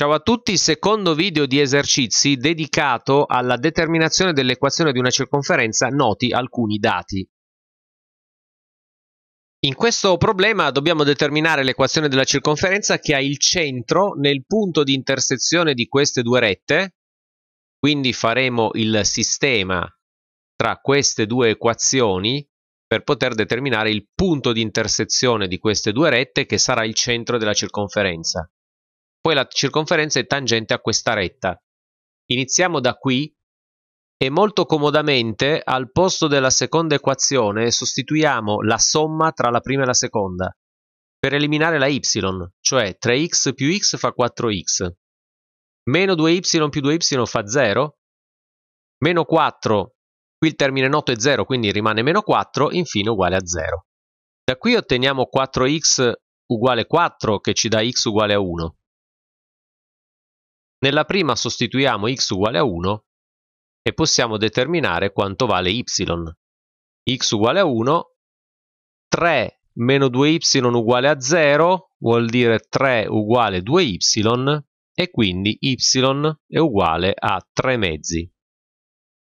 Ciao a tutti, secondo video di esercizi dedicato alla determinazione dell'equazione di una circonferenza, noti alcuni dati. In questo problema dobbiamo determinare l'equazione della circonferenza che ha il centro nel punto di intersezione di queste due rette, quindi faremo il sistema tra queste due equazioni per poter determinare il punto di intersezione di queste due rette che sarà il centro della circonferenza poi la circonferenza è tangente a questa retta. Iniziamo da qui e molto comodamente al posto della seconda equazione sostituiamo la somma tra la prima e la seconda per eliminare la y, cioè 3x più x fa 4x, meno 2y più 2y fa 0, meno 4, qui il termine noto è 0 quindi rimane meno 4, infine uguale a 0. Da qui otteniamo 4x uguale 4 che ci dà x uguale a 1. Nella prima sostituiamo x uguale a 1 e possiamo determinare quanto vale y. x uguale a 1, 3 meno 2y uguale a 0 vuol dire 3 uguale 2y e quindi y è uguale a 3 mezzi.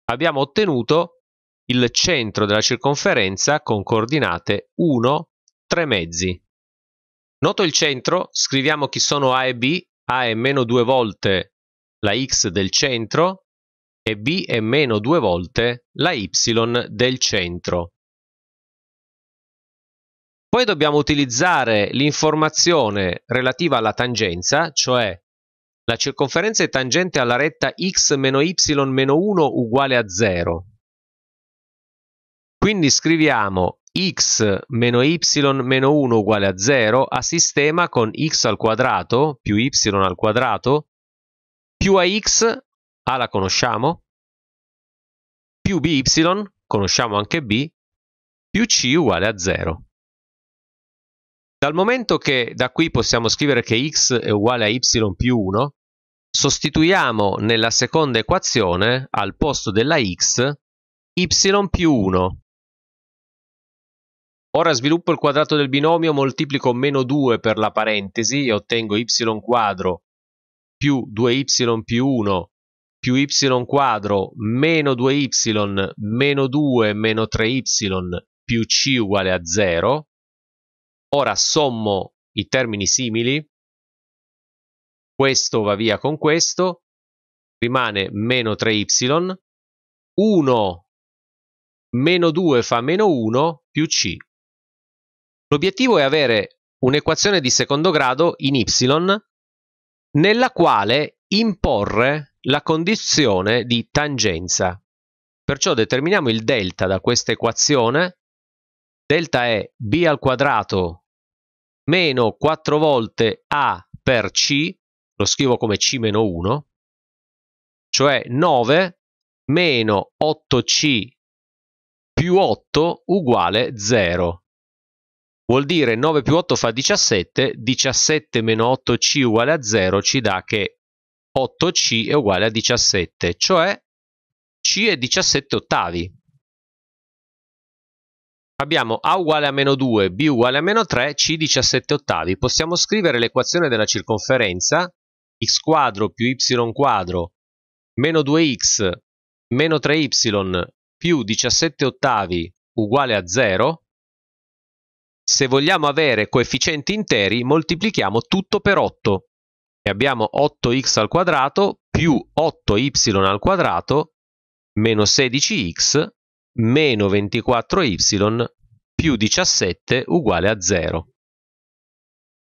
Abbiamo ottenuto il centro della circonferenza con coordinate 1, 3 mezzi. Noto il centro, scriviamo chi sono A e B a è meno due volte la x del centro e B è meno due volte la y del centro. Poi dobbiamo utilizzare l'informazione relativa alla tangenza, cioè la circonferenza è tangente alla retta x meno y meno 1 uguale a 0. Quindi scriviamo x meno y meno 1 uguale a 0 a sistema con x al quadrato più y al quadrato più ax, a la conosciamo, più by, conosciamo anche b, più c uguale a 0. Dal momento che da qui possiamo scrivere che x è uguale a y più 1, sostituiamo nella seconda equazione, al posto della x, y più 1, Ora sviluppo il quadrato del binomio, moltiplico meno 2 per la parentesi e ottengo y quadro più 2y più 1 più y quadro meno 2y meno 2 meno 3y più c uguale a 0. Ora sommo i termini simili, questo va via con questo, rimane meno 3y, 1 meno 2 fa meno 1 più c L'obiettivo è avere un'equazione di secondo grado in y nella quale imporre la condizione di tangenza. Perciò determiniamo il delta da questa equazione. Delta è b al quadrato meno 4 volte a per c, lo scrivo come c meno 1, cioè 9 meno 8c più 8 uguale 0. Vuol dire 9 più 8 fa 17, 17 meno 8c uguale a 0 ci dà che 8c è uguale a 17, cioè c è 17 ottavi. Abbiamo a uguale a meno 2, b uguale a meno 3, c 17 ottavi. Possiamo scrivere l'equazione della circonferenza, x quadro più y quadro meno 2x meno 3y più 17 ottavi uguale a 0 se vogliamo avere coefficienti interi, moltiplichiamo tutto per 8. E abbiamo 8x al quadrato più 8y al quadrato meno 16x meno 24y più 17 uguale a 0.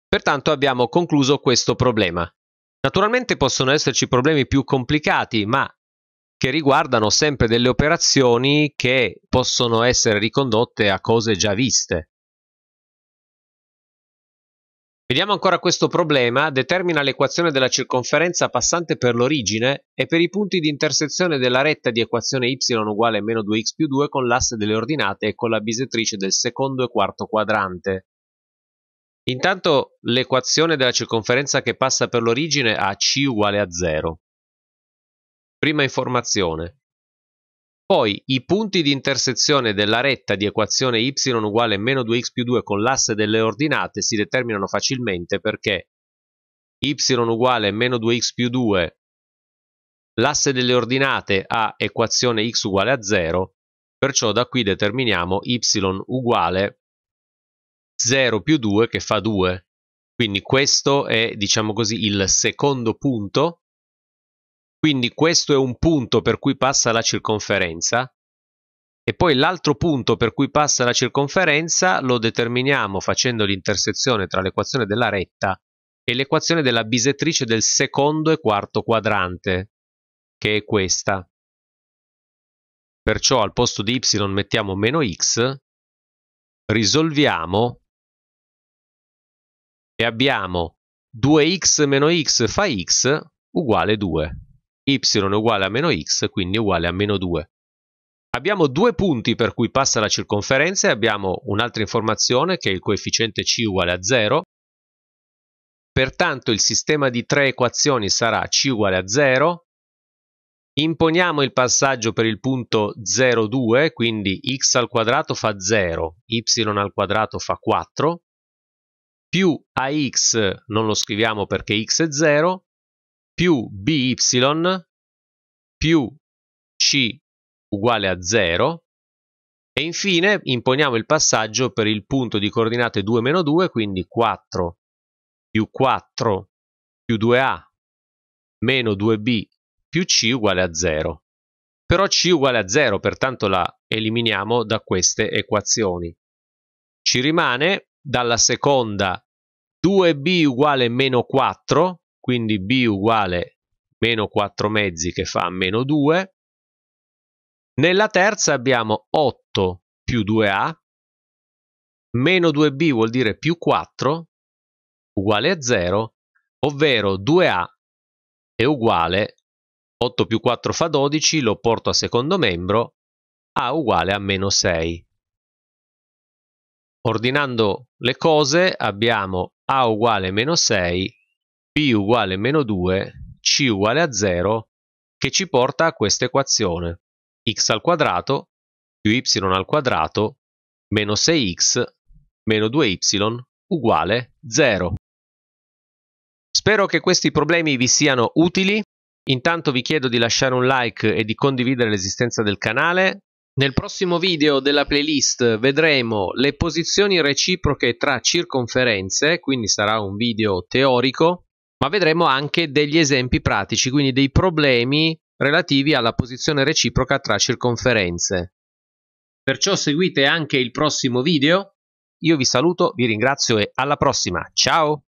Pertanto abbiamo concluso questo problema. Naturalmente possono esserci problemi più complicati, ma che riguardano sempre delle operazioni che possono essere ricondotte a cose già viste. Vediamo ancora questo problema, determina l'equazione della circonferenza passante per l'origine e per i punti di intersezione della retta di equazione y uguale a meno 2x più 2 con l'asse delle ordinate e con la bisettrice del secondo e quarto quadrante. Intanto l'equazione della circonferenza che passa per l'origine ha c uguale a 0. Prima informazione. Poi i punti di intersezione della retta di equazione y uguale meno 2x più 2 con l'asse delle ordinate si determinano facilmente perché y uguale meno 2x più 2 l'asse delle ordinate ha equazione x uguale a 0, perciò da qui determiniamo y uguale 0 più 2 che fa 2. Quindi questo è, diciamo così, il secondo punto quindi questo è un punto per cui passa la circonferenza e poi l'altro punto per cui passa la circonferenza lo determiniamo facendo l'intersezione tra l'equazione della retta e l'equazione della bisettrice del secondo e quarto quadrante, che è questa. Perciò al posto di y mettiamo meno x, risolviamo e abbiamo 2x meno x fa x uguale 2 y uguale a meno x, quindi uguale a meno 2. Abbiamo due punti per cui passa la circonferenza e abbiamo un'altra informazione che è il coefficiente c uguale a 0. Pertanto il sistema di tre equazioni sarà c uguale a 0. Imponiamo il passaggio per il punto 0,2, quindi x al quadrato fa 0, y al quadrato fa 4, più ax non lo scriviamo perché x è 0, più by più c uguale a 0 e infine imponiamo il passaggio per il punto di coordinate 2 meno 2, quindi 4 più 4 più 2a meno 2b più c uguale a 0. Però c uguale a 0, pertanto la eliminiamo da queste equazioni. Ci rimane dalla seconda 2b uguale meno 4 quindi b uguale meno 4 mezzi che fa meno 2. Nella terza abbiamo 8 più 2a, meno 2b vuol dire più 4, uguale a 0, ovvero 2a è uguale, 8 più 4 fa 12, lo porto a secondo membro, a uguale a meno 6. Ordinando le cose abbiamo a uguale meno 6 b uguale meno 2, c uguale a 0, che ci porta a questa equazione x al quadrato più y al quadrato meno 6x meno 2y uguale 0. Spero che questi problemi vi siano utili. Intanto vi chiedo di lasciare un like e di condividere l'esistenza del canale. Nel prossimo video della playlist vedremo le posizioni reciproche tra circonferenze, quindi sarà un video teorico, ma vedremo anche degli esempi pratici, quindi dei problemi relativi alla posizione reciproca tra circonferenze. Perciò seguite anche il prossimo video. Io vi saluto, vi ringrazio e alla prossima. Ciao!